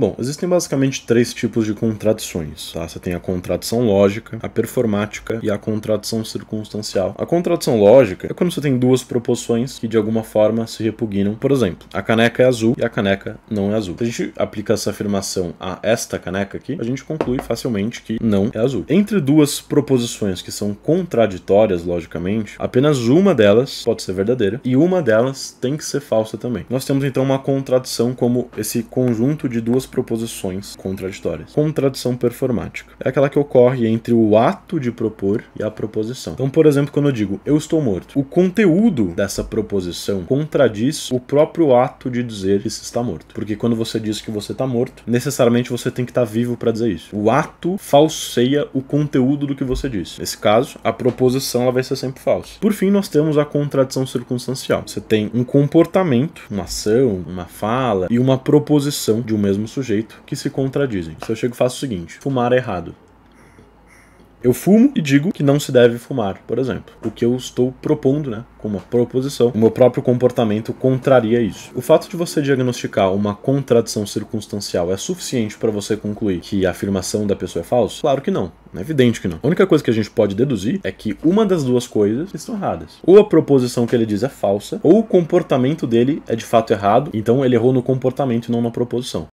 Bom, existem basicamente três tipos de contradições. Tá? Você tem a contradição lógica, a performática e a contradição circunstancial. A contradição lógica é quando você tem duas proposições que de alguma forma se repugnam. Por exemplo, a caneca é azul e a caneca não é azul. Se a gente aplica essa afirmação a esta caneca aqui, a gente conclui facilmente que não é azul. Entre duas proposições que são contraditórias logicamente, apenas uma delas pode ser verdadeira e uma delas tem que ser falsa também. Nós temos então uma contradição como esse conjunto de duas duas proposições contraditórias. Contradição performática. É aquela que ocorre entre o ato de propor e a proposição. Então, por exemplo, quando eu digo eu estou morto, o conteúdo dessa proposição contradiz o próprio ato de dizer que se está morto. Porque quando você diz que você está morto, necessariamente você tem que estar tá vivo para dizer isso. O ato falseia o conteúdo do que você disse. Nesse caso, a proposição ela vai ser sempre falsa. Por fim, nós temos a contradição circunstancial. Você tem um comportamento, uma ação, uma fala e uma proposição de um mesmo sujeito que se contradizem. Se eu chego e faço o seguinte: fumar é errado. Eu fumo e digo que não se deve fumar, por exemplo. O que eu estou propondo, né? Com uma proposição, o meu próprio comportamento contraria isso. O fato de você diagnosticar uma contradição circunstancial é suficiente para você concluir que a afirmação da pessoa é falsa? Claro que não. É evidente que não. A única coisa que a gente pode deduzir é que uma das duas coisas estão erradas. Ou a proposição que ele diz é falsa, ou o comportamento dele é de fato errado, então ele errou no comportamento e não na proposição.